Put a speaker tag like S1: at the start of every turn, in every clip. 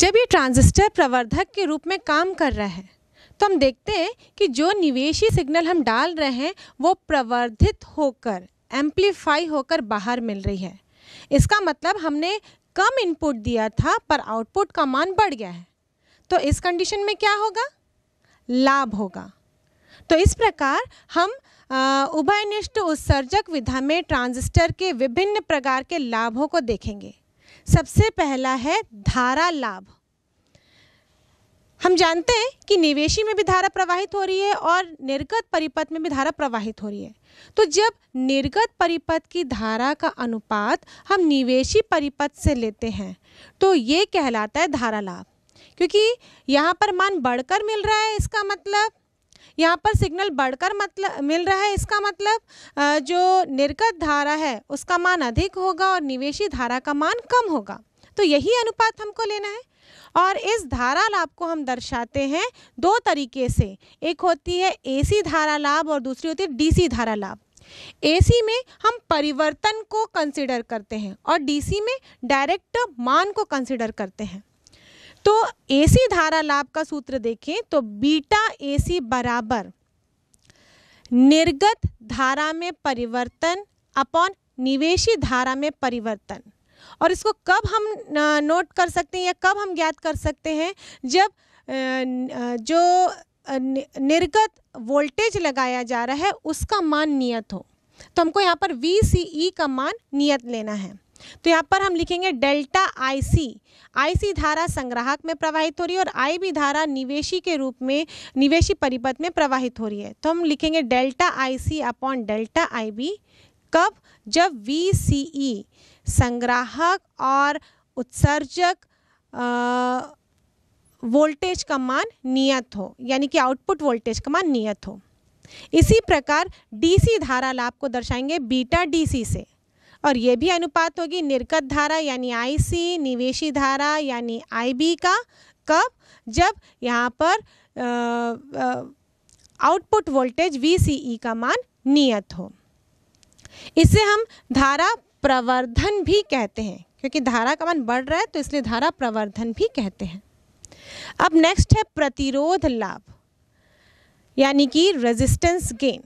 S1: जब ये ट्रांजिस्टर प्रवर्धक के रूप में काम कर रहा है तो हम देखते हैं कि जो निवेशी सिग्नल हम डाल रहे हैं वो प्रवर्धित होकर एम्पलीफाई होकर बाहर मिल रही है इसका मतलब हमने कम इनपुट दिया था पर आउटपुट का मान बढ़ गया है तो इस कंडीशन में क्या होगा लाभ होगा तो इस प्रकार हम उभयनिष्ठ उत्सर्जक विधा में ट्रांजिस्टर के विभिन्न प्रकार के लाभों को देखेंगे सबसे पहला है धारा लाभ हम जानते हैं कि निवेशी में भी धारा प्रवाहित हो रही है और निर्गत परिपथ में भी धारा प्रवाहित हो रही है तो जब निर्गत परिपथ की धारा का अनुपात हम निवेशी परिपथ से लेते हैं तो ये कहलाता है धारा लाभ क्योंकि यहाँ पर मान बढ़कर मिल रहा है इसका मतलब यहाँ पर सिग्नल बढ़कर मतलब मिल रहा है इसका मतलब जो निर्गत धारा है उसका मान अधिक होगा और निवेशी धारा का मान कम होगा तो यही अनुपात हमको लेना है और इस धारा लाभ को हम दर्शाते हैं दो तरीके से एक होती है एसी धारा लाभ और दूसरी होती है डीसी धारा लाभ एसी में हम परिवर्तन को कंसिडर करते हैं और डीसी में डायरेक्ट मान को कंसिडर करते हैं तो एसी धारा लाभ का सूत्र देखें तो बीटा एसी बराबर निर्गत धारा में परिवर्तन अपॉन निवेशी धारा में परिवर्तन और इसको कब हम नोट कर सकते हैं या कब हम ज्ञात कर सकते हैं जब जो निर्गत वोल्टेज लगाया जा रहा है उसका मान नियत हो तो हमको यहाँ पर वी सी ई का मान नियत लेना है तो यहाँ पर हम लिखेंगे डेल्टा आईसी आईसी धारा संग्राहक में प्रवाहित हो रही है और आई बी धारा निवेशी के रूप में निवेशी परिपथ में प्रवाहित हो रही है तो हम लिखेंगे delta IC upon delta IB कब जब वी e संग्राहक और उत्सर्जक वोल्टेज का मान नियत हो यानी कि आउटपुट वोल्टेज का मान नियत हो इसी प्रकार डीसी धारा लाभ को दर्शाएंगे बीटा डीसी से और ये भी अनुपात होगी निर्गत धारा यानी आईसी निवेशी धारा यानी आईबी का कब जब यहाँ पर आउटपुट वोल्टेज वीसीई का मान नियत हो इसे हम धारा प्रवर्धन भी कहते हैं क्योंकि धारा का मान बढ़ रहा है तो इसलिए धारा प्रवर्धन भी कहते हैं अब नेक्स्ट है प्रतिरोध लाभ यानी कि रेजिस्टेंस गेन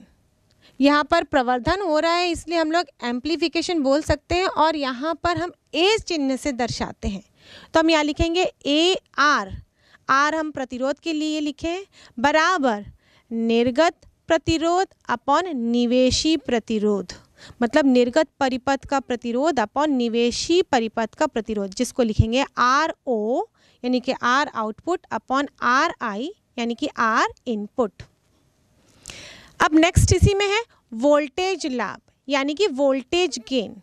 S1: यहाँ पर प्रवर्धन हो रहा है इसलिए हम लोग एम्प्लीफिकेशन बोल सकते हैं और यहाँ पर हम एज चिन्ह से दर्शाते हैं तो हम यहाँ लिखेंगे ए आर आर हम प्रतिरोध के लिए लिखें बराबर निर्गत प्रतिरोध अपॉन निवेशी प्रतिरोध मतलब निर्गत परिपथ का प्रतिरोध अपॉन निवेशी परिपथ का प्रतिरोध जिसको लिखेंगे आर ओ यानी कि R output upon R I यानी कि आर इनपुट अब नेक्स्ट इसी में है वोल्टेज लाभ यानी कि वोल्टेज गेन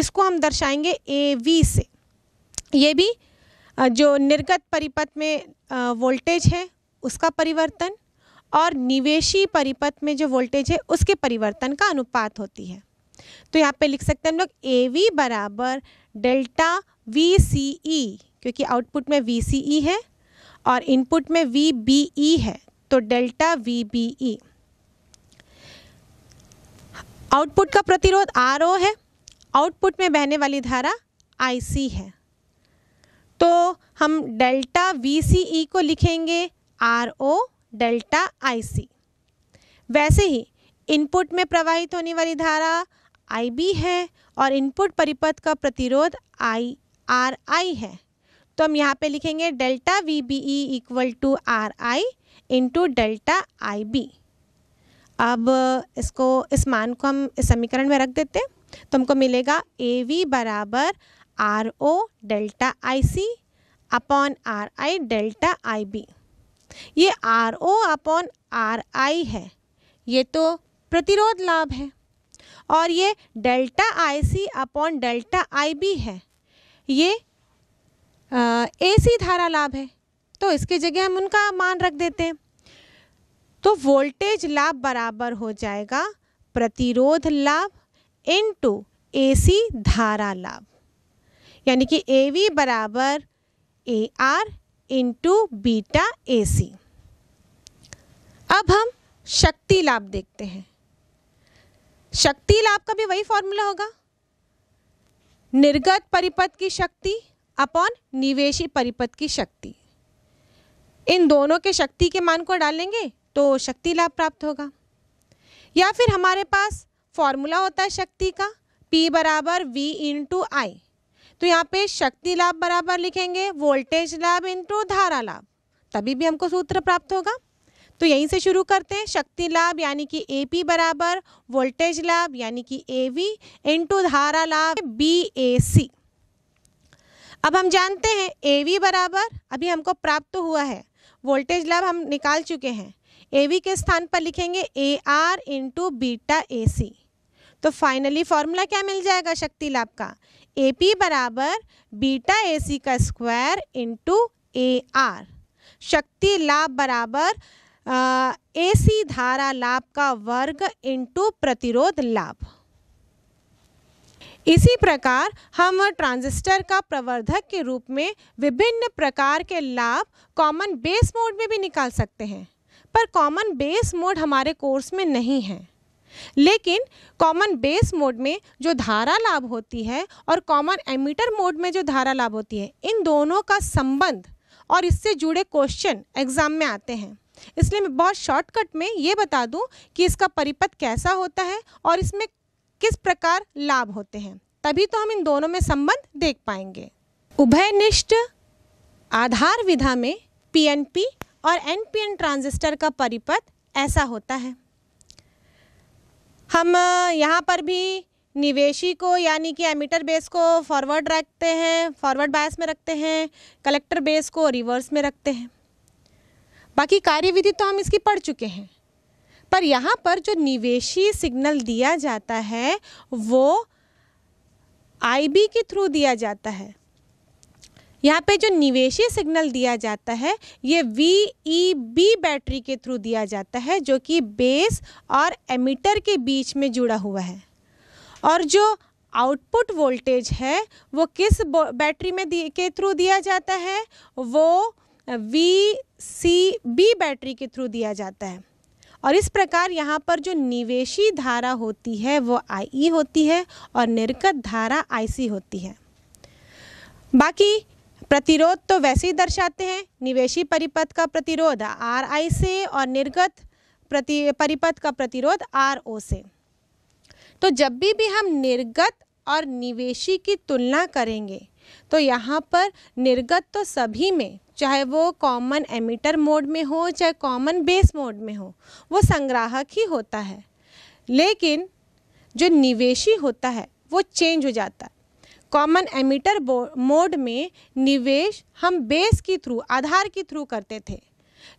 S1: इसको हम दर्शाएंगे ए वी से ये भी जो निर्गत परिपथ में वोल्टेज है उसका परिवर्तन और निवेशी परिपथ में जो वोल्टेज है उसके परिवर्तन का अनुपात होती है तो यहाँ पे लिख सकते हैं हम लोग ए वी बराबर डेल्टा वी सी ई क्योंकि आउटपुट में वी सी ई है और इनपुट में वी बी ई है तो delta V B E output का प्रतिरोध आर ओ है आउटपुट में बहने वाली धारा आई सी है तो हम डेल्टा वी सी ई को लिखेंगे आर ओ डेल्टा आई सी वैसे ही इनपुट में प्रवाहित होने वाली धारा आई बी है और इनपुट परिपथ का प्रतिरोध आई आर आई है तो हम यहाँ पे लिखेंगे delta V B E equal to R I into delta I B अब इसको इस मान को हम इस समीकरण में रख देते हैं तो हमको मिलेगा ए वी बराबर R O delta I C upon R I delta I B ये R O upon R I है ये तो प्रतिरोध लाभ है और ये delta I C upon delta I B है ये ए सी धारा लाभ है तो इसके जगह हम उनका मान रख देते हैं तो वोल्टेज लाभ बराबर हो जाएगा प्रतिरोध लाभ इनटू एसी धारा लाभ यानी कि ए वी बराबर A R into beta A C अब हम शक्ति लाभ देखते हैं शक्ति लाभ का भी वही फॉर्मूला होगा निर्गत परिपथ की शक्ति अपॉन निवेशी परिपथ की शक्ति इन दोनों के शक्ति के मान को डालेंगे तो शक्ति लाभ प्राप्त होगा या फिर हमारे पास फॉर्मूला होता है शक्ति का P बराबर वी टू आई तो यहाँ पे शक्ति लाभ बराबर लिखेंगे वोल्टेज लाभ इंटू धारा लाभ तभी भी हमको सूत्र प्राप्त होगा तो यहीं से शुरू करते हैं शक्ति लाभ यानी कि ए पी बराबर वोल्टेज लाभ यानी कि ए वी इंटू धारा लाभ बी ए सी अब हम जानते हैं ए वी बराबर अभी हमको प्राप्त हुआ है वोल्टेज लाभ हम निकाल चुके हैं ए वी के स्थान पर लिखेंगे A R into beta A C तो फाइनली फॉर्मूला क्या मिल जाएगा शक्ति लाभ का ए पी बराबर बीटा ए सी का स्क्वायर इंटू ए आर शक्ति लाभ बराबर ए सी धारा लाभ का वर्ग इंटू प्रतिरोध लाभ इसी प्रकार हम ट्रांजिस्टर का प्रवर्धक के रूप में विभिन्न प्रकार के लाभ कॉमन बेस मोड में भी निकाल सकते हैं पर कॉमन बेस मोड हमारे कोर्स में नहीं है लेकिन कॉमन बेस मोड में जो धारा लाभ होती है और कॉमन एमीटर मोड में जो धारा लाभ होती है इन दोनों का संबंध और इससे जुड़े क्वेश्चन एग्ज़ाम में आते हैं इसलिए मैं बहुत शॉर्टकट में ये बता दूं कि इसका परिपथ कैसा होता है और इसमें किस प्रकार लाभ होते हैं तभी तो हम इन दोनों में संबंध देख पाएंगे उभयनिष्ठ आधार विधा में पीएनपी और एनपीएन ट्रांजिस्टर का परिपथ ऐसा होता है हम यहाँ पर भी निवेशी को यानी कि एमिटर बेस को फॉरवर्ड रखते हैं फॉरवर्ड बायस में रखते हैं कलेक्टर बेस को रिवर्स में रखते हैं बाकी कार्यविधि तो हम इसकी पढ़ चुके हैं पर यहाँ पर जो निवेशी सिग्नल दिया जाता है वो आईबी के थ्रू दिया जाता है यहाँ पे जो निवेशी सिग्नल दिया जाता है ये वी ई बी बैटरी के थ्रू दिया जाता है जो कि बेस और एमिटर के बीच में जुड़ा हुआ है और जो आउटपुट वोल्टेज है वो किस बैटरी में के थ्रू दिया जाता है वो वी सी बी बैटरी के थ्रू दिया जाता है और इस प्रकार यहाँ पर जो निवेशी धारा होती है वो आई e होती है और निर्गत धारा आई होती है बाकी प्रतिरोध तो वैसे ही दर्शाते हैं निवेशी परिपथ का प्रतिरोध आर आई से और निर्गत प्रति परिपथ का प्रतिरोध आर ओ से तो जब भी भी हम निर्गत और निवेशी की तुलना करेंगे तो यहाँ पर निर्गत तो सभी में चाहे वो कॉमन एमिटर मोड में हो चाहे कॉमन बेस मोड में हो वो संग्राहक ही होता है लेकिन जो निवेशी होता है वो चेंज हो जाता है कॉमन एमिटर मोड में निवेश हम बेस के थ्रू आधार के थ्रू करते थे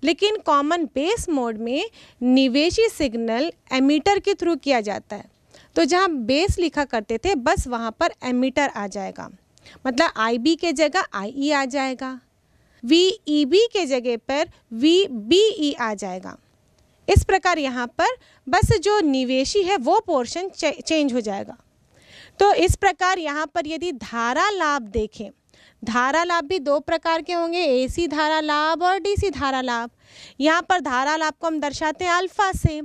S1: लेकिन कॉमन बेस मोड में निवेशी सिग्नल एमिटर के थ्रू किया जाता है तो जहाँ बेस लिखा करते थे बस वहाँ पर एमिटर आ जाएगा मतलब आई बी के जगह आई ई e आ जाएगा वी ई बी के जगह पर वी बी ई आ जाएगा इस प्रकार यहाँ पर बस जो निवेशी है वो पोर्शन चे, चेंज हो जाएगा तो इस प्रकार यहाँ पर यदि धारा लाभ देखें धारा लाभ भी दो प्रकार के होंगे एसी धारा लाभ और डीसी धारा लाभ यहाँ पर धारा लाभ को हम दर्शाते हैं अल्फ़ा से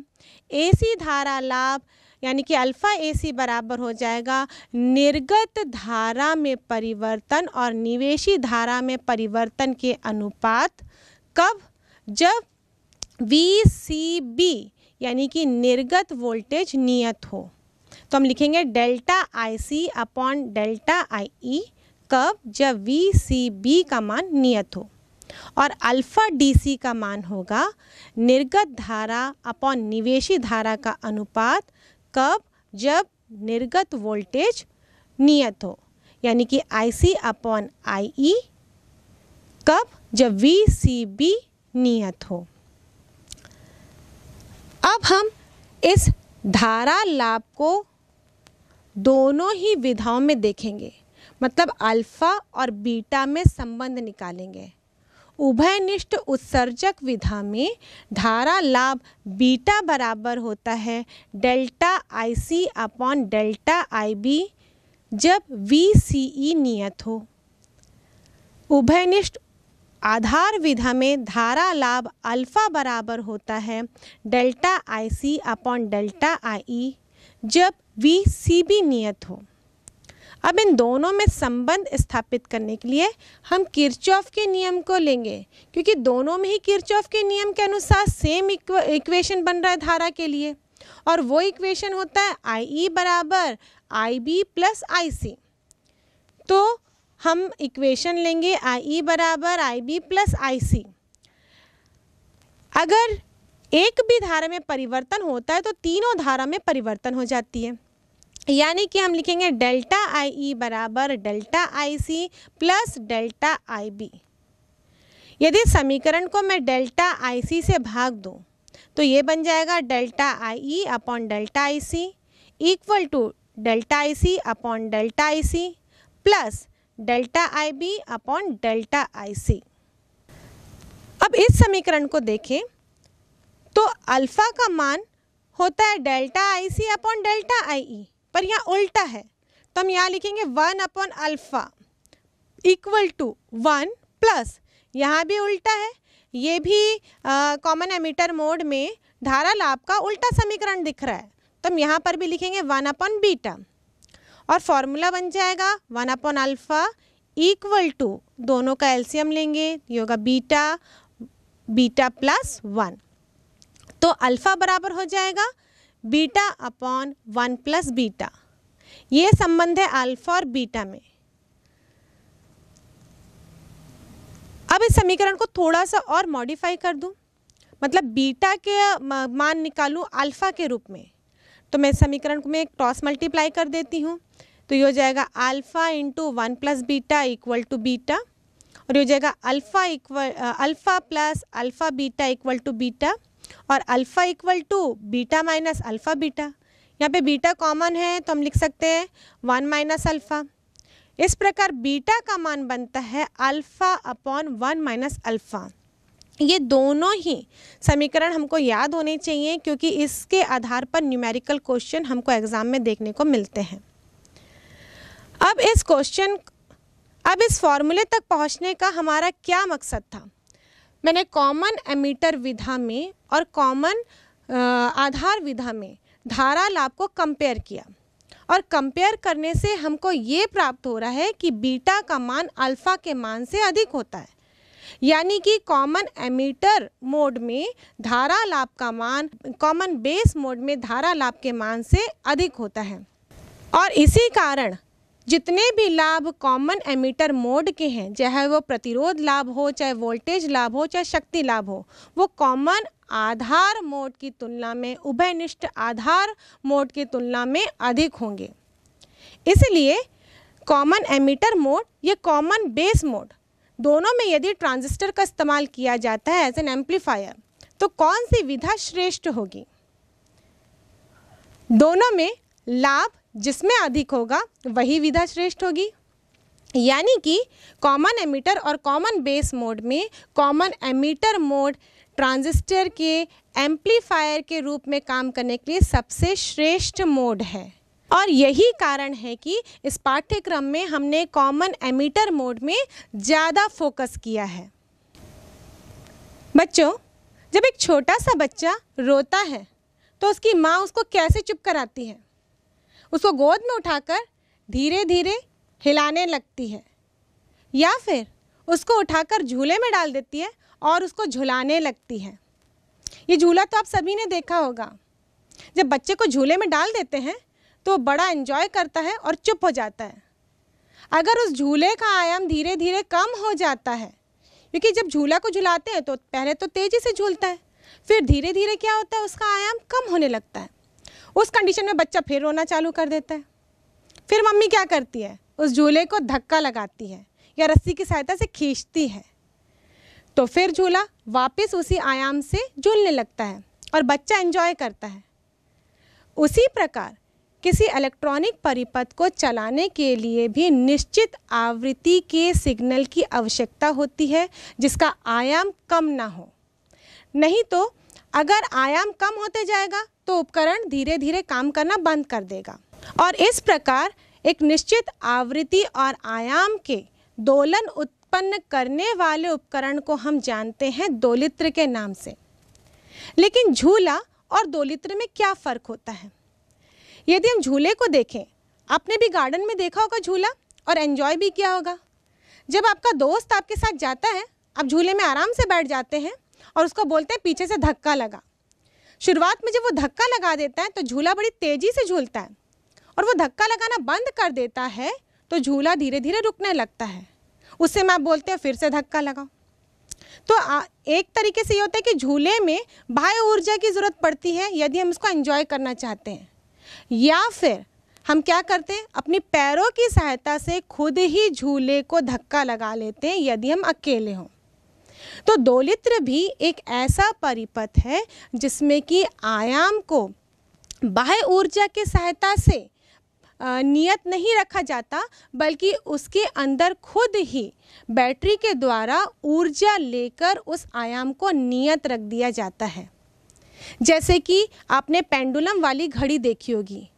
S1: एसी धारा लाभ यानी कि अल्फ़ा एसी बराबर हो जाएगा निर्गत धारा में परिवर्तन और निवेशी धारा में परिवर्तन के अनुपात कब जब वी सी बी यानी कि निर्गत वोल्टेज नियत हो तो हम लिखेंगे delta I C upon delta I E कब जब वी सी बी का मान नियत हो और अल्फा डी सी का मान होगा निर्गत धारा अपॉन निवेशी धारा का अनुपात कब जब निर्गत वोल्टेज नियत हो यानी कि आई सी अपॉन आई ई कब जब वी सी बी नियत हो अब हम इस धारा लाभ को दोनों ही विधाओं में देखेंगे मतलब अल्फा और बीटा में संबंध निकालेंगे उभयनिष्ठ उत्सर्जक विधा में धारा लाभ बीटा बराबर होता है delta I C upon delta I B जब वी सी ई नियत हो उभयनिष्ठ आधार विधा में धारा लाभ अल्फा बराबर होता है delta I C upon delta I E जब वी सी बी नियत हो अब इन दोनों में संबंध स्थापित करने के लिए हम किरचॉफ के नियम को लेंगे क्योंकि दोनों में ही किरचॉफ के नियम के अनुसार सेम इक्वेशन बन रहा है धारा के लिए और वो इक्वेशन होता है आई ई e बराबर आई बी प्लस आई सी तो हम इक्वेशन लेंगे आई ई e बराबर आई बी प्लस आई सी अगर एक भी धारा में परिवर्तन होता है तो तीनों धारा में परिवर्तन हो जाती है यानी कि हम लिखेंगे डेल्टा आई ई बराबर delta I C plus delta I B यदि समीकरण को मैं डेल्टा आई सी से भाग दूँ तो ये बन जाएगा delta I E upon delta I C equal to delta I C upon delta I C plus delta I B upon delta I C अब इस समीकरण को देखें तो अल्फ़ा का मान होता है delta I C upon delta I E पर यहाँ उल्टा है तो हम यहाँ लिखेंगे one upon alpha equal to one plus यहाँ भी उल्टा है ये भी कॉमन एमीटर मोड में धारा लाभ का उल्टा समीकरण दिख रहा है तो हम यहाँ पर भी लिखेंगे वन अपॉन बीटा और फॉर्मूला बन जाएगा one upon alpha equal to दोनों का एल्सियम लेंगे ये होगा बीटा बीटा प्लस वन तो अल्फ़ा बराबर हो जाएगा beta upon one plus beta ये संबंध है अल्फा और बीटा में अब इस समीकरण को थोड़ा सा और मॉडिफाई कर दूं मतलब बीटा के मान निकालूं अल्फा के रूप में तो मैं समीकरण को मैं क्रॉस मल्टीप्लाई कर देती हूँ तो ये हो जाएगा alpha into one plus beta equal to beta और ये हो जाएगा alpha equal alpha plus alpha beta equal to beta और alpha equal to beta minus alpha beta यहाँ पे बीटा कॉमन है तो हम लिख सकते हैं वन माइनस अल्फ़ा इस प्रकार बीटा का मान बनता है alpha upon one minus alpha ये दोनों ही समीकरण हमको याद होने चाहिए क्योंकि इसके आधार पर न्यूमेरिकल क्वेश्चन हमको एग्ज़ाम में देखने को मिलते हैं अब इस क्वेश्चन अब इस फॉर्मूले तक पहुंचने का हमारा क्या मकसद था मैंने कॉमन एमीटर विधा में और कॉमन आधार विधा में धारा लाभ को कंपेयर किया और कंपेयर करने से हमको ये प्राप्त हो रहा है कि बीटा का मान अल्फा के मान से अधिक होता है यानी कि कॉमन एमीटर मोड में धारा लाभ का मान कॉमन बेस मोड में धारा लाभ के मान से अधिक होता है और इसी कारण जितने भी लाभ कॉमन एमीटर मोड के हैं चाहे वो प्रतिरोध लाभ हो चाहे वोल्टेज लाभ हो चाहे शक्ति लाभ हो वो कॉमन आधार मोड की तुलना में उभयनिष्ठ आधार मोड की तुलना में अधिक होंगे इसलिए कॉमन एमीटर मोड या कॉमन बेस मोड दोनों में यदि ट्रांजिस्टर का इस्तेमाल किया जाता है एज एन एम्पलीफायर तो कौन सी विधा श्रेष्ठ होगी दोनों में लाभ जिसमें अधिक होगा वही विधा श्रेष्ठ होगी यानी कि कॉमन एमीटर और कॉमन बेस मोड में कॉमन एमीटर मोड ट्रांजिस्टर के एम्पलीफायर के रूप में काम करने के लिए सबसे श्रेष्ठ मोड है और यही कारण है कि इस पाठ्यक्रम में हमने कॉमन एमीटर मोड में ज़्यादा फोकस किया है बच्चों जब एक छोटा सा बच्चा रोता है तो उसकी माँ उसको कैसे चुप कराती है उसको गोद में उठाकर धीरे धीरे हिलाने लगती है या फिर उसको उठाकर झूले में डाल देती है और उसको झुलाने लगती है ये झूला तो आप सभी ने देखा होगा जब बच्चे को झूले में डाल देते हैं तो वो बड़ा एंजॉय करता है और चुप हो जाता है अगर उस झूले का आयाम धीरे धीरे कम हो जाता है क्योंकि जब झूला को झुलाते हैं तो पहले तो तेज़ी से झूलता है फिर धीरे धीरे क्या होता है उसका आयाम कम होने लगता है उस कंडीशन में बच्चा फिर रोना चालू कर देता है फिर मम्मी क्या करती है उस झूले को धक्का लगाती है या रस्सी की सहायता से खींचती है तो फिर झूला वापस उसी आयाम से झूलने लगता है और बच्चा एंजॉय करता है उसी प्रकार किसी इलेक्ट्रॉनिक परिपथ को चलाने के लिए भी निश्चित आवृत्ति के सिग्नल की आवश्यकता होती है जिसका आयाम कम ना हो नहीं तो अगर आयाम कम होते जाएगा तो उपकरण धीरे धीरे काम करना बंद कर देगा और इस प्रकार एक निश्चित आवृत्ति और आयाम के दोलन उत्पन्न करने वाले उपकरण को हम जानते हैं दोलित्र के नाम से लेकिन झूला और दोलित्र में क्या फ़र्क होता है यदि हम झूले को देखें आपने भी गार्डन में देखा होगा झूला और एन्जॉय भी किया होगा जब आपका दोस्त आपके साथ जाता है आप झूले में आराम से बैठ जाते हैं और उसको बोलते हैं पीछे से धक्का लगा शुरुआत में जब वो धक्का लगा देता है तो झूला बड़ी तेज़ी से झूलता है और वो धक्का लगाना बंद कर देता है तो झूला धीरे धीरे रुकने लगता है उससे मैं बोलते हैं फिर से धक्का लगाओ तो एक तरीके से ये होता है कि झूले में बाह्य ऊर्जा की ज़रूरत पड़ती है यदि हम इसको एंजॉय करना चाहते हैं या फिर हम क्या करते हैं अपने पैरों की सहायता से खुद ही झूले को धक्का लगा लेते हैं यदि हम अकेले हों तो दोलित्र भी एक ऐसा परिपथ है जिसमें कि आयाम को बाह्य ऊर्जा की सहायता से नियत नहीं रखा जाता बल्कि उसके अंदर खुद ही बैटरी के द्वारा ऊर्जा लेकर उस आयाम को नियत रख दिया जाता है जैसे कि आपने पेंडुलम वाली घड़ी देखी होगी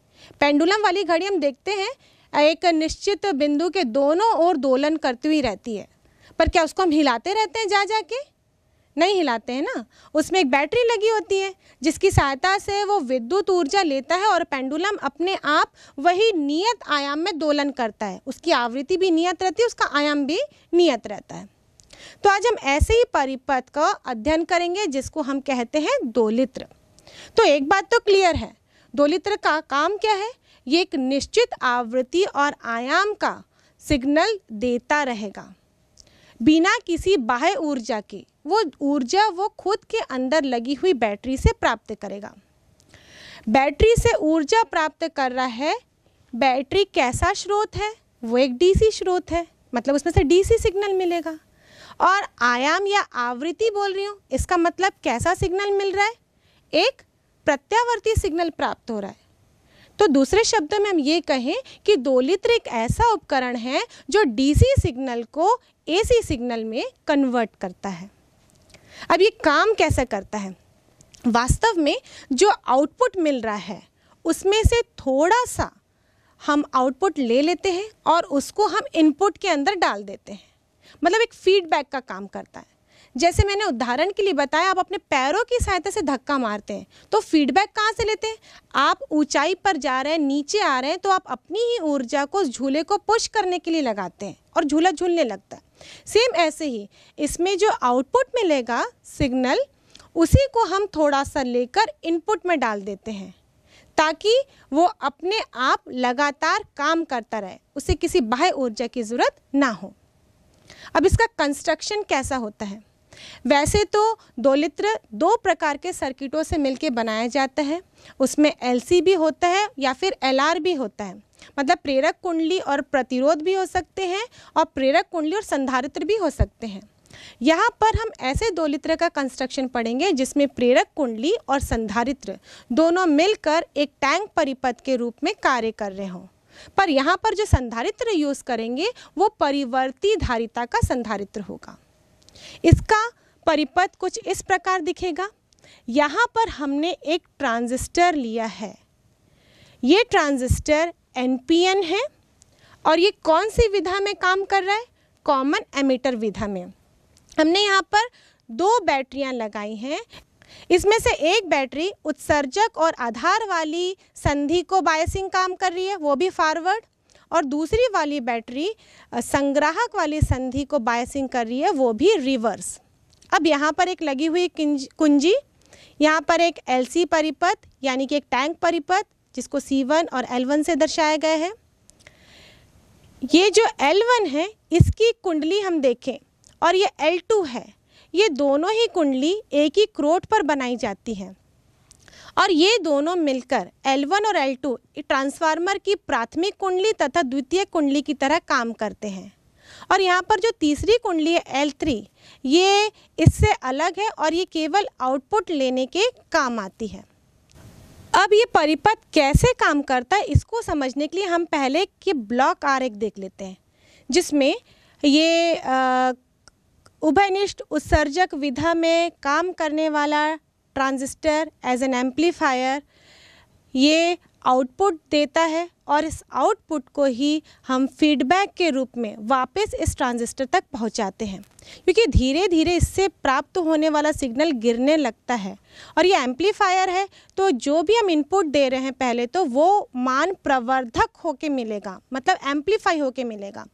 S1: पेंडुलम वाली घड़ी हम देखते हैं एक निश्चित बिंदु के दोनों ओर दोलन करती हुई रहती है पर क्या उसको हम हिलाते रहते हैं जा जाके नहीं हिलाते हैं ना उसमें एक बैटरी लगी होती है जिसकी सहायता से वो विद्युत ऊर्जा लेता है और पेंडुलम अपने आप वही नियत आयाम में दोलन करता है उसकी आवृत्ति भी नियत रहती है उसका आयाम भी नियत रहता है तो आज हम ऐसे ही परिपथ का अध्ययन करेंगे जिसको हम कहते हैं दोलित्र तो एक बात तो क्लियर है दोलित्र का काम क्या है ये एक निश्चित आवृत्ति और आयाम का सिग्नल देता रहेगा बिना किसी बाह्य ऊर्जा के वो ऊर्जा वो खुद के अंदर लगी हुई बैटरी से प्राप्त करेगा बैटरी से ऊर्जा प्राप्त कर रहा है बैटरी कैसा स्रोत है वो एक डीसी स्रोत है मतलब उसमें से डीसी सिग्नल मिलेगा और आयाम या आवृत्ति बोल रही हूँ इसका मतलब कैसा सिग्नल मिल रहा है एक प्रत्यावर्ती सिग्नल प्राप्त हो रहा है तो दूसरे शब्द में हम ये कहें कि दोलित्र एक ऐसा उपकरण है जो डीसी सिग्नल को एसी सिग्नल में कन्वर्ट करता है अब ये काम कैसा करता है वास्तव में जो आउटपुट मिल रहा है उसमें से थोड़ा सा हम आउटपुट ले लेते हैं और उसको हम इनपुट के अंदर डाल देते हैं मतलब एक फीडबैक का काम करता है जैसे मैंने उदाहरण के लिए बताया आप अपने पैरों की सहायता से धक्का मारते हैं तो फीडबैक कहाँ से लेते हैं आप ऊंचाई पर जा रहे हैं नीचे आ रहे हैं तो आप अपनी ही ऊर्जा को झूले को पुश करने के लिए लगाते हैं और झूला झूलने लगता है सेम ऐसे ही इसमें जो आउटपुट मिलेगा सिग्नल उसी को हम थोड़ा सा लेकर इनपुट में डाल देते हैं ताकि वो अपने आप लगातार काम करता रहे उसे किसी बाह्य ऊर्जा की ज़रूरत ना हो अब इसका कंस्ट्रक्शन कैसा होता है वैसे तो दोलित्र दो प्रकार के सर्किटों से मिलकर बनाया जाता है उसमें एल भी होता है या फिर एल भी होता है मतलब प्रेरक कुंडली और प्रतिरोध भी हो सकते हैं और प्रेरक कुंडली और संधारित्र भी हो सकते हैं यहाँ पर हम ऐसे दोलित्र का कंस्ट्रक्शन पढ़ेंगे जिसमें प्रेरक कुंडली और संधारित्र दोनों मिलकर एक टैंक परिपथ के रूप में कार्य कर रहे हों पर यहाँ पर जो संधारित्र यूज़ करेंगे वो परिवर्ती धारिता का संधारित्र होगा इसका परिपथ कुछ इस प्रकार दिखेगा यहाँ पर हमने एक ट्रांजिस्टर लिया है ये ट्रांजिस्टर एनपीएन है और ये कौन सी विधा में काम कर रहा है कॉमन एमीटर विधा में हमने यहाँ पर दो बैटरियाँ लगाई हैं इसमें से एक बैटरी उत्सर्जक और आधार वाली संधि को बायसिंग काम कर रही है वो भी फॉरवर्ड और दूसरी वाली बैटरी संग्राहक वाली संधि को बायसिंग कर रही है वो भी रिवर्स अब यहाँ पर एक लगी हुई कुंजी यहाँ पर एक एलसी परिपथ यानी कि एक टैंक परिपथ जिसको C1 और L1 से दर्शाया गया है ये जो L1 है इसकी कुंडली हम देखें और ये L2 है ये दोनों ही कुंडली एक ही क्रोट पर बनाई जाती है और ये दोनों मिलकर L1 और L2 ट्रांसफार्मर की प्राथमिक कुंडली तथा द्वितीय कुंडली की तरह काम करते हैं और यहाँ पर जो तीसरी कुंडली है L3 ये इससे अलग है और ये केवल आउटपुट लेने के काम आती है अब ये परिपथ कैसे काम करता है इसको समझने के लिए हम पहले कि ब्लॉक एक देख लेते हैं जिसमें ये उभयनिष्ठ उत्सर्जक विधा में काम करने वाला ट्रांजिस्टर एज एन एम्पलीफायर ये आउटपुट देता है और इस आउटपुट को ही हम फीडबैक के रूप में वापस इस ट्रांजिस्टर तक पहुंचाते हैं क्योंकि धीरे धीरे इससे प्राप्त होने वाला सिग्नल गिरने लगता है और ये एम्पलीफायर है तो जो भी हम इनपुट दे रहे हैं पहले तो वो मान प्रवर्धक होके मिलेगा मतलब एम्पलीफाई होके मिलेगा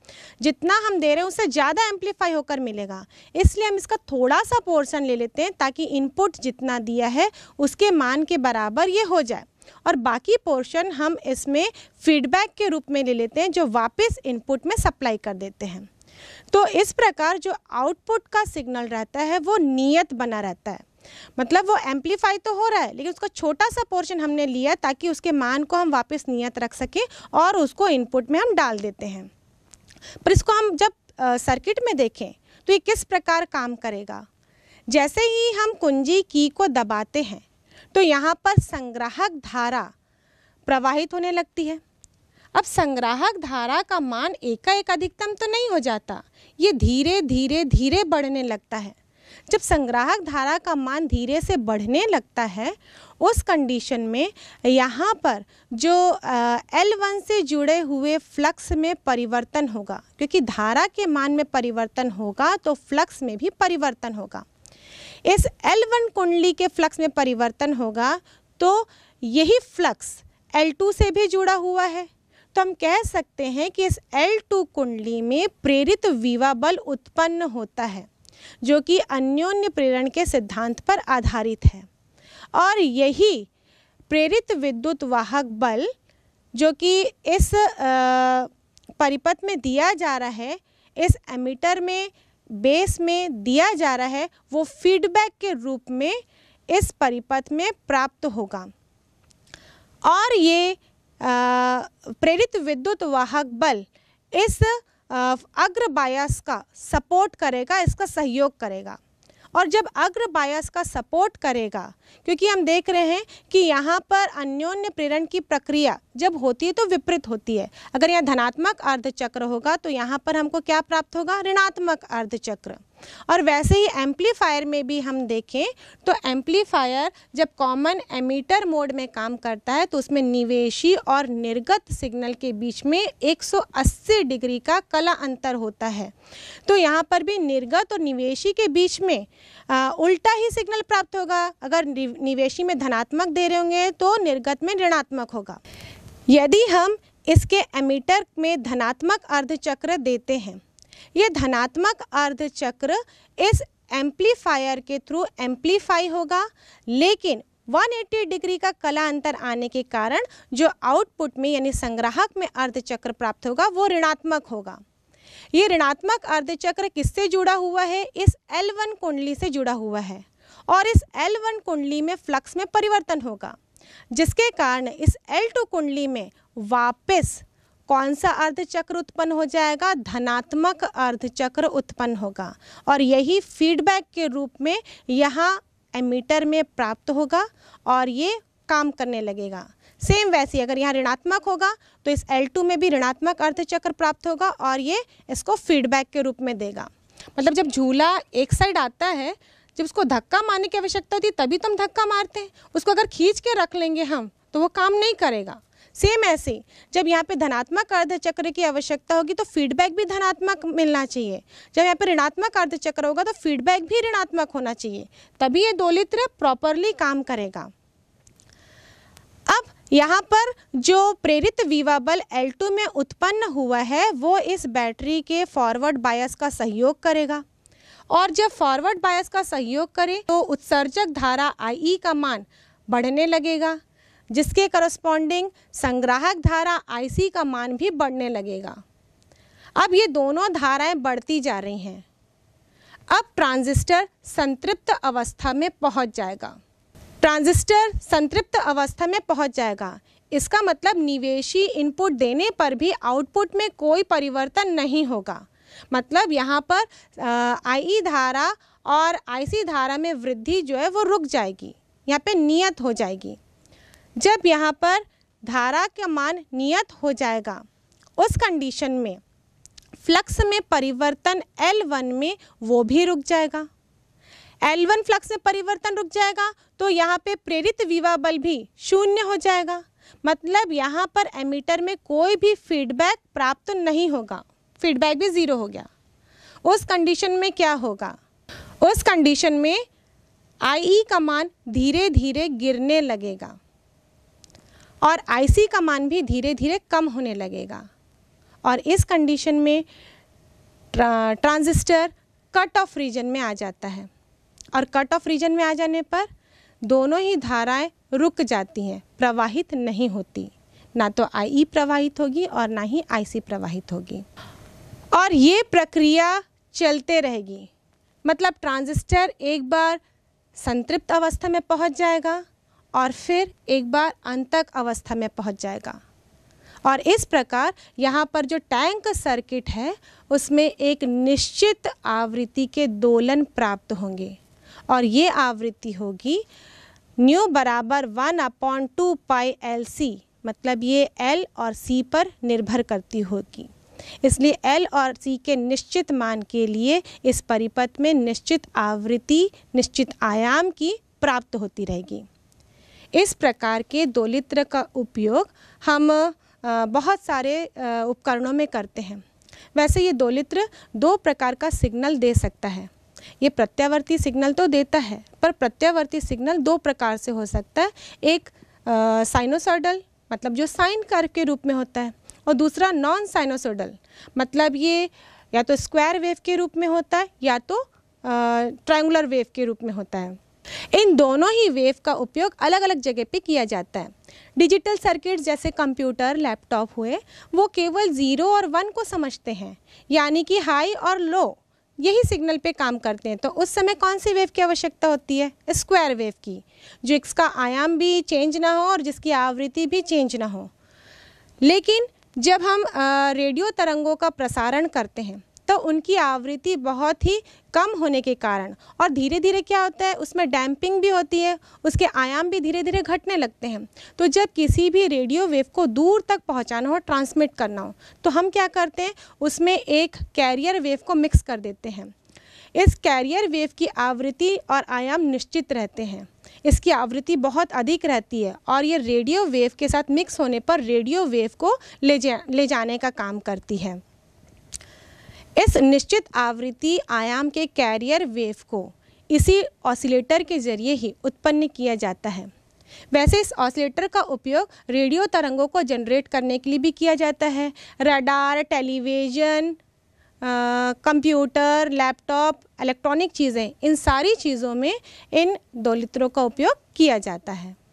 S1: जितना हम दे रहे हैं उससे ज़्यादा एम्पलीफाई होकर मिलेगा इसलिए हम इसका थोड़ा सा पोर्सन ले लेते हैं ताकि इनपुट जितना दिया है उसके मान के बराबर ये हो जाए और बाकी पोर्शन हम इसमें फीडबैक के रूप में ले लेते हैं जो वापस इनपुट में सप्लाई कर देते हैं तो इस प्रकार जो आउटपुट का सिग्नल रहता है वो नियत बना रहता है मतलब वो एम्पलीफाई तो हो रहा है लेकिन उसका छोटा सा पोर्शन हमने लिया ताकि उसके मान को हम वापस नियत रख सकें और उसको इनपुट में हम डाल देते हैं पर इसको हम जब सर्किट में देखें तो ये किस प्रकार काम करेगा जैसे ही हम कुंजी की को दबाते हैं तो यहाँ पर संग्राहक धारा प्रवाहित होने लगती है अब संग्राहक धारा का मान एका एक अधिकतम तो नहीं हो जाता ये धीरे धीरे धीरे बढ़ने लगता है जब संग्राहक धारा का मान धीरे से बढ़ने लगता है उस कंडीशन में यहाँ पर जो एल वन से जुड़े हुए फ्लक्स में परिवर्तन होगा क्योंकि धारा के मान में परिवर्तन होगा तो फ्लक्स में भी परिवर्तन होगा इस L1 कुंडली के फ्लक्स में परिवर्तन होगा तो यही फ्लक्स L2 से भी जुड़ा हुआ है तो हम कह सकते हैं कि इस L2 कुंडली में प्रेरित विवा बल उत्पन्न होता है जो कि अन्योन्य प्रेरण के सिद्धांत पर आधारित है और यही प्रेरित विद्युत वाहक बल जो कि इस परिपथ में दिया जा रहा है इस एमीटर में बेस में दिया जा रहा है वो फीडबैक के रूप में इस परिपथ में प्राप्त होगा और ये आ, प्रेरित विद्युत वाहक बल इस अग्र बायस का सपोर्ट करेगा इसका सहयोग करेगा और जब अग्र बायस का सपोर्ट करेगा क्योंकि हम देख रहे हैं कि यहाँ पर अन्योन्य प्रेरण की प्रक्रिया जब होती है तो विपरीत होती है अगर यहाँ धनात्मक अर्धचक्र होगा तो यहाँ पर हमको क्या प्राप्त होगा ऋणात्मक अर्धचक्र और वैसे ही एम्पलीफायर में भी हम देखें तो एम्पलीफायर जब कॉमन एमीटर मोड में काम करता है तो उसमें निवेशी और निर्गत सिग्नल के बीच में 180 डिग्री का कला अंतर होता है तो यहाँ पर भी निर्गत और निवेशी के बीच में आ, उल्टा ही सिग्नल प्राप्त होगा अगर निवेशी में धनात्मक दे रहे होंगे तो निर्गत में ऋणात्मक होगा यदि हम इसके एमीटर में धनात्मक अर्धचक्र देते हैं ये धनात्मक अर्धचक्र इस एम्पलीफायर के थ्रू एम्पलीफाई होगा लेकिन 180 डिग्री का कला अंतर आने के कारण जो आउटपुट में यानी संग्राहक में अर्धचक्र प्राप्त होगा वो ऋणात्मक होगा ये ऋणात्मक अर्धचक्र किससे जुड़ा हुआ है इस L1 कुंडली से जुड़ा हुआ है और इस L1 कुंडली में फ्लक्स में परिवर्तन होगा जिसके कारण इस L2 कुंडली में वापस कौन सा अर्धचक्र उत्पन्न हो जाएगा धनात्मक अर्धचक्र उत्पन्न होगा और यही फीडबैक के रूप में यहाँ एमीटर में प्राप्त होगा और ये काम करने लगेगा सेम वैसे अगर यहाँ ऋणात्मक होगा तो इस L2 में भी ऋणात्मक अर्धचक्र प्राप्त होगा और ये इसको फीडबैक के रूप में देगा मतलब जब झूला एक साइड आता है जब उसको धक्का मारने की आवश्यकता होती तभी तो हम धक्का मारते हैं उसको अगर खींच के रख लेंगे हम तो वो काम नहीं करेगा सेम ऐसे जब यहाँ पे धनात्मक अर्ध चक्र की आवश्यकता होगी तो फीडबैक भी धनात्मक मिलना चाहिए जब यहाँ पे ऋणात्मक अर्ध चक्र होगा तो फीडबैक भी ऋणात्मक होना चाहिए तभी ये दोलित्र प्रॉपरली काम करेगा अब यहाँ पर जो प्रेरित विवा बल L2 में उत्पन्न हुआ है वो इस बैटरी के फॉरवर्ड बायस का सहयोग करेगा और जब फॉरवर्ड बायस का सहयोग करें तो उत्सर्जक धारा आई e का मान बढ़ने लगेगा जिसके करस्पॉन्डिंग संग्राहक धारा आई का मान भी बढ़ने लगेगा अब ये दोनों धाराएं बढ़ती जा रही हैं अब ट्रांजिस्टर संतृप्त अवस्था में पहुंच जाएगा ट्रांजिस्टर संतृप्त अवस्था में पहुंच जाएगा इसका मतलब निवेशी इनपुट देने पर भी आउटपुट में कोई परिवर्तन नहीं होगा मतलब यहाँ पर आई e धारा और आईसी धारा में वृद्धि जो है वो रुक जाएगी यहाँ पे नियत हो जाएगी जब यहाँ पर धारा का मान नियत हो जाएगा उस कंडीशन में फ्लक्स में परिवर्तन L1 में वो भी रुक जाएगा L1 फ्लक्स में परिवर्तन रुक जाएगा तो यहाँ पे प्रेरित विवा बल भी शून्य हो जाएगा मतलब यहाँ पर एमीटर में कोई भी फीडबैक प्राप्त नहीं होगा फीडबैक भी ज़ीरो हो गया उस कंडीशन में क्या होगा उस कंडीशन में आई e का मान धीरे धीरे गिरने लगेगा और आई का मान भी धीरे धीरे कम होने लगेगा और इस कंडीशन में ट्रांजिस्टर कट ऑफ रीजन में आ जाता है और कट ऑफ रीजन में आ जाने पर दोनों ही धाराएं रुक जाती हैं प्रवाहित नहीं होती ना तो आई e प्रवाहित होगी और ना ही आई प्रवाहित होगी और ये प्रक्रिया चलते रहेगी मतलब ट्रांजिस्टर एक बार संतृप्त अवस्था में पहुंच जाएगा और फिर एक बार अंतक अवस्था में पहुंच जाएगा और इस प्रकार यहाँ पर जो टैंक सर्किट है उसमें एक निश्चित आवृत्ति के दोलन प्राप्त होंगे और ये आवृत्ति होगी न्यू बराबर one upon two pi L C मतलब ये एल और सी पर निर्भर करती होगी इसलिए एल और सी के निश्चित मान के लिए इस परिपथ में निश्चित आवृत्ति निश्चित आयाम की प्राप्त होती रहेगी इस प्रकार के दोलित्र का उपयोग हम बहुत सारे उपकरणों में करते हैं वैसे ये दोलित्र दो प्रकार का सिग्नल दे सकता है ये प्रत्यावर्ती सिग्नल तो देता है पर प्रत्यावर्ती सिग्नल दो प्रकार से हो सकता है एक साइनोसॉइडल मतलब जो साइन कर्व के रूप में होता है और दूसरा नॉन साइनोसोडल मतलब ये या तो स्क्वायर वेव के रूप में होता है या तो ट्रायंगुलर वेव के रूप में होता है इन दोनों ही वेव का उपयोग अलग अलग जगह पे किया जाता है डिजिटल सर्किट जैसे कंप्यूटर लैपटॉप हुए वो केवल ज़ीरो और वन को समझते हैं यानी कि हाई और लो यही सिग्नल पे काम करते हैं तो उस समय कौन सी वेव की आवश्यकता होती है स्क्वायर वेव की जो इसका आयाम भी चेंज ना हो और जिसकी आवृत्ति भी चेंज ना हो लेकिन जब हम रेडियो तरंगों का प्रसारण करते हैं तो उनकी आवृत्ति बहुत ही कम होने के कारण और धीरे धीरे क्या होता है उसमें डैम्पिंग भी होती है उसके आयाम भी धीरे धीरे घटने लगते हैं तो जब किसी भी रेडियो वेव को दूर तक पहुंचाना हो ट्रांसमिट करना हो तो हम क्या करते हैं उसमें एक कैरियर वेव को मिक्स कर देते हैं इस कैरियर वेव की आवृत्ति और आयाम निश्चित रहते हैं इसकी आवृत्ति बहुत अधिक रहती है और ये रेडियो वेव के साथ मिक्स होने पर रेडियो वेव को ले जा ले जाने का काम करती है इस निश्चित आवृत्ति आयाम के कैरियर वेव को इसी ऑसिलेटर के जरिए ही उत्पन्न किया जाता है वैसे इस ऑसिलेटर का उपयोग रेडियो तरंगों को जनरेट करने के लिए भी किया जाता है radar television computer laptop electronic चीज़ें इन सारी चीज़ों में इन दो लित्रों का उपयोग किया जाता है